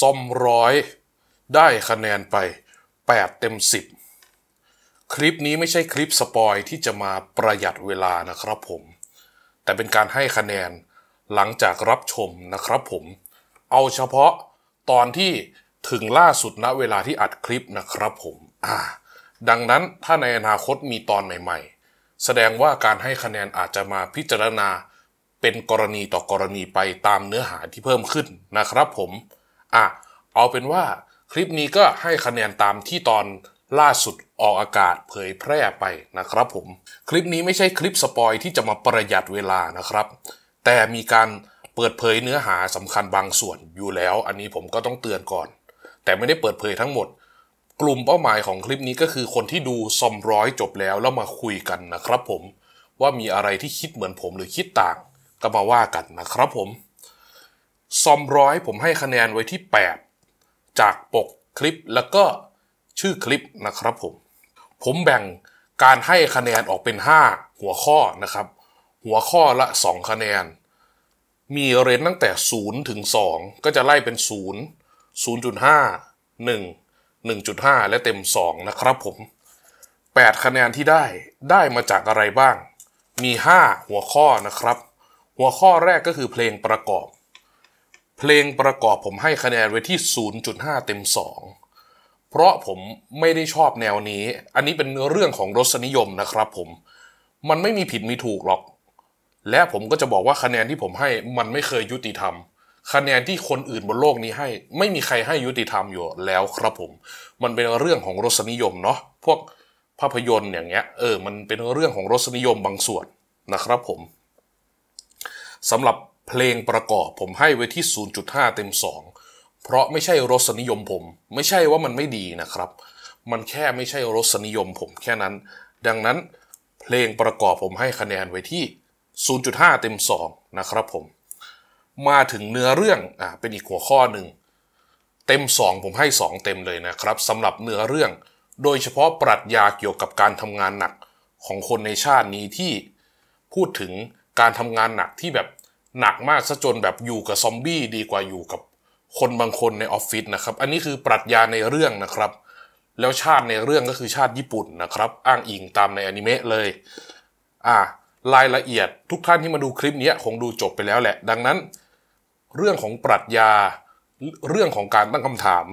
ซอมร้อยได้คะแนนไป8เต็ม10 คลิปนี้ไม่ใช่คลิปสปอยที่จะมาประหยัดเวลานะครับผมแต่เป็นการให้คะแนนหลังจากรับชมนะครับผม เอาเฉพาะตอนที่ถึงล่าสุดณเวลาที่อัดคลิปนะครับผมอ่า ดังนั้นถ้าในอนาคตมีตอนใหม่ๆ แสดงว่าการให้คะแนนอาจจะมาพิจารณา เป็นกรณีต่อกรณีไปตามเนื้อหาที่เพิ่มขึ้นนะครับผมอ่ะเอาเป็นว่าคลิปนี้ก็ให้คะแนนตามที่ตอนล่าสุดออกอากาศเผยแพร่ไปนะครับผม คลิปนี้ไม่ใช่คลิปสปอยที่จะมาประหยัดเวลานะครับ แต่มีการเปิดเผยเนื้อหาสำคัญบางส่วนอยู่แล้วอันนี้ผมก็ต้องเตือนก่อน แต่ไม่ได้เปิดเผยทั้งหมด กลุ่มเป้าหมายของคลิปนี้ก็คือคนที่ดูซอมร้อยจบแล้วแล้วมาคุยกันนะครับ ผมว่ามีอะไรที่คิดเหมือนผมหรือคิดต่างก็มาว่ากันนะครับผมซอมร้อย ผมให้คะแนนไว้ที่ 8 จากปกคลิปแล้วก็ชื่อคลิปนะครับ ผมผมแบ่งการให้คะแนนออกเป็น 5 หัวข้อนะครับ หัวข้อละ 2 คะแนน มีเรนตั้งแต่0ถึง2ก็จะไล่เป็น 0 0.5 1 1.5 และเต็ม 2 นะครับผม8คะแนนที่ได้ได้มาจากอะไรบ้าง มี 5 หัวข้อนะครับ หัวข้อแรกก็คือเพลงประกอบเพลงประกอบผมให้คะแนนไว้ที่ 0.5 เต็ม 2 เพราะผมไม่ได้ชอบแนวนี้ อันนี้เป็นเรื่องของรสนิยมนะครับผม มันไม่มีผิดมีถูกหรอก และผมก็จะบอกว่าคะแนนที่ผมให้มันไม่เคยยุติธรรม คะแนนที่คนอื่นบนโลกนี้ให้ ไม่มีใครให้ยุติธรรมอยู่แล้วครับผม มันเป็นเรื่องของรสนิยมเนาะ พวกภาพยนตร์อย่างเงี้ย เออ มันเป็นเรื่องของรสนิยมบางส่วนนะครับผมสำหรับเพลงประกอบผมให้ไว้ที่ 0.5เต็ม2เพราะไม่ใช่รสนิยมผม ไม่ใช่ว่ามันไม่ดีนะครับ มันแค่ไม่ใช่รสนิยมผมแค่นั้น ดังนั้นเพลงประกอบผมให้คะแนนไว้ที่ 0.5เต็ม2นะครับผม มาถึงเนื้อเรื่องอ่าเป็นอีกหัวข้อหนึ่งเต็ม 2 ผมให้ 2 เต็มเลยนะครับสำหรับเนื้อเรื่อง โดยเฉพาะปรัชญาเกี่ยวกับการทำงานหนักของคนในชาตินี้ที่พูดถึงการทำงานหนักที่แบบหนักมากซะจนแบบอยู่กับซอมบี้ดีกว่าอยู่กับคนบางคนในออฟฟิศนะครับ อันนี้คือปรัชญาในเรื่องนะครับ แล้วชาติในเรื่องก็คือชาติญี่ปุ่นนะครับ อ้างอิงตามในอนิเมะเลยอ่ารายละเอียดทุกท่านที่มาดูคลิปนี้คงดูจบไปแล้วแหละ ดังนั้น เรื่องของปรัชญาเรื่องของการตั้งคำถาม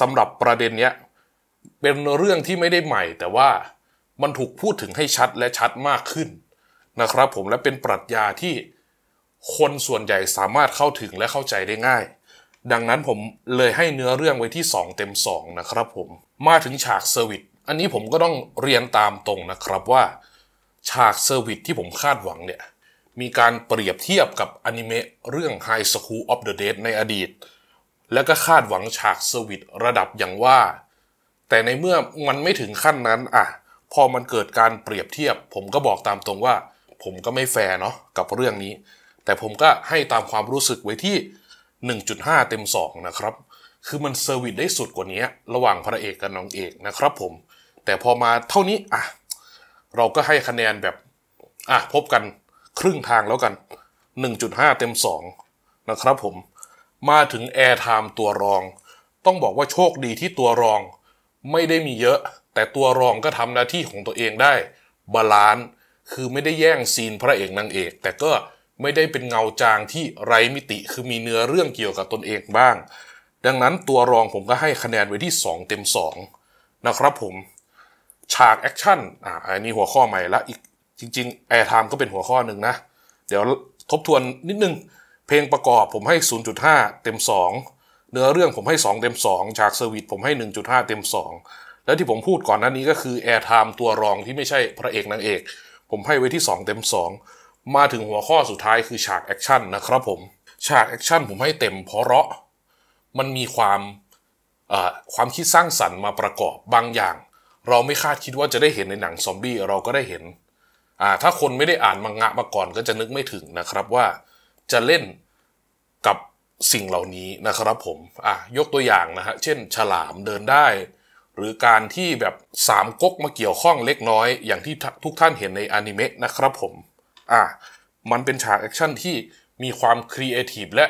สำหรับประเด็นนี้เป็นเรื่องที่ไม่ได้ใหม่ แต่ว่ามันถูกพูดถึงให้ชัดและชัดมากขึ้นนะครับ ผมและเป็นปรัชญาที่คนส่วนใหญ่สามารถเข้าถึงและเข้าใจได้ง่าย ดังนั้นผมเลยให้เนื้อเรื่องไว้ที่ 2 เต็ม 2 นะครับผม มาถึงฉากเซอร์วิสอันนี้ผมก็ต้องเรียนตามตรงนะครับว่า ฉากเซอร์วิสที่ผมคาดหวังเนี่ย มีการเปรียบเทียบกับอนิเมะเรื่อง High School of the Dead ในอดีต และก็คาดหวังฉากเซอร์วิสระดับอย่างว่า แต่ในเมื่อมันไม่ถึงขั้นนั้นอ่ะ พอมันเกิดการเปรียบเทียบ ผมก็บอกตามตรงว่า ผมก็ไม่แฟร์เนาะกับเรื่องนี้แต่ผมก็ให้ตามความรู้สึกไว้ที่ 1.5 เต็ม2นะครับ คือมันเซอร์วิสได้สุดกว่านี้ระหว่างพระเอกกับน้องเอกนะครับผม แต่พอมาเท่านี้อ่ะ เราก็ให้คะแนนแบบ อ่ะพบกันครึ่งทางแล้วกัน 1.5 เต็ม2นะครับผม มาถึงแอร์ไทม์ตัวรอง ต้องบอกว่าโชคดีที่ตัวรองไม่ได้มีเยอะ แต่ตัวรองก็ทำหน้าที่ของตัวเองได้บาลานซ์ คือไม่ได้แย่งซีนพระเอกนางเอก แต่ก็ไม่ได้เป็นเงาจางที่ไร้มิติคือมีเนื้อเรื่องเกี่ยวกับตนเองบ้าง ดังนั้นตัวรองผมก็ให้คะแนนไว้ที่ 2 เต็ม 2 นะครับผมฉากแอคชั่นอ่าอันนี้หัวข้อใหม่ละอีกจริงๆแอร์ไทม์ก็เป็นหัวข้อหนึ่งนะ เดี๋ยวทบทวนนิดนึง เพลงประกอบผมให้ 0.5 เต็ม 2 เนื้อเรื่องผมให้ 2 เต็ม2ฉากเซอร์วิสผมให้ 1.5 เต็ม 2 แล้วที่ผมพูดก่อนหน้านี้ก็คือแอร์ไทม์ตัวรองที่ไม่ใช่พระเอกนางเอก ผมให้ไว้ที่ 2เต็ม2มาถึงหัวข้อสุดท้ายคือ ฉากแอคชั่นนะครับผม ฉากแอคชั่นผมให้เต็มเพราะ มันมีความความคิดสร้างสรรค์มาประกอบบางอย่าง เราไม่คาดคิดว่าจะได้เห็นในหนังซอมบี้เราก็ได้เห็น ถ้าคนไม่ได้อ่านมังงะมาก่อนก็จะนึกไม่ถึงนะครับว่าจะเล่นกับสิ่งเหล่านี้นะครับผม ยกตัวอย่างนะฮะ เช่น ฉลามเดินได้ หรือการที่แบบสามก๊กมาเกี่ยวข้องเล็กน้อย อย่างที่ทุกท่านเห็นในอนิเมะนะครับผมอ่ะมันเป็นฉากแอคชั่นที่มีความครีเอทีฟและ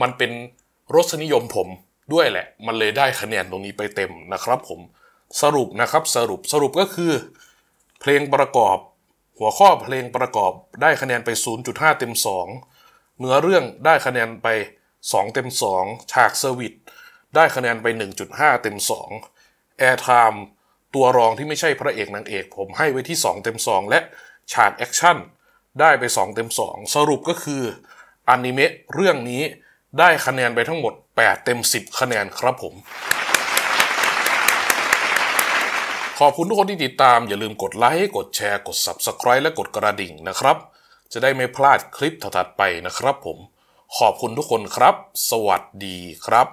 มันเป็นรสนิยมผมด้วยแหละ มันเลยได้คะแนนตรงนี้ไปเต็มนะครับผม สรุปนะครับ สรุปสรุปก็คือ เพลงประกอบหัวข้อเพลงประกอบได้คะแนนไป 0.5 เต็ม 2 เนื้อเรื่องได้คะแนนไป 2 เต็ม 2 ฉากเซอร์วิสได้คะแนนไป 1.5 เต็ม2 Air Time ตัวรองที่ไม่ใช่พระเอกนางเอกผมให้ไว้ที่ 2 เต็ม 2 และฉากแอคชั่นได้ไป 2เต็ม2สรุปก็คืออนิเมะเรื่องนี้ได้คะแนนไปทั้งหมด 8 เต็ม 10 คะแนนครับผม ขอบคุณทุกคนที่ติดตาม อย่าลืมกดไลค์ กดแชร์กด Subscribe และกดกระดิ่งนะครับ จะได้ไม่พลาดคลิปถัดไปนะครับผม ขอบคุณทุกคนครับ สวัสดีครับ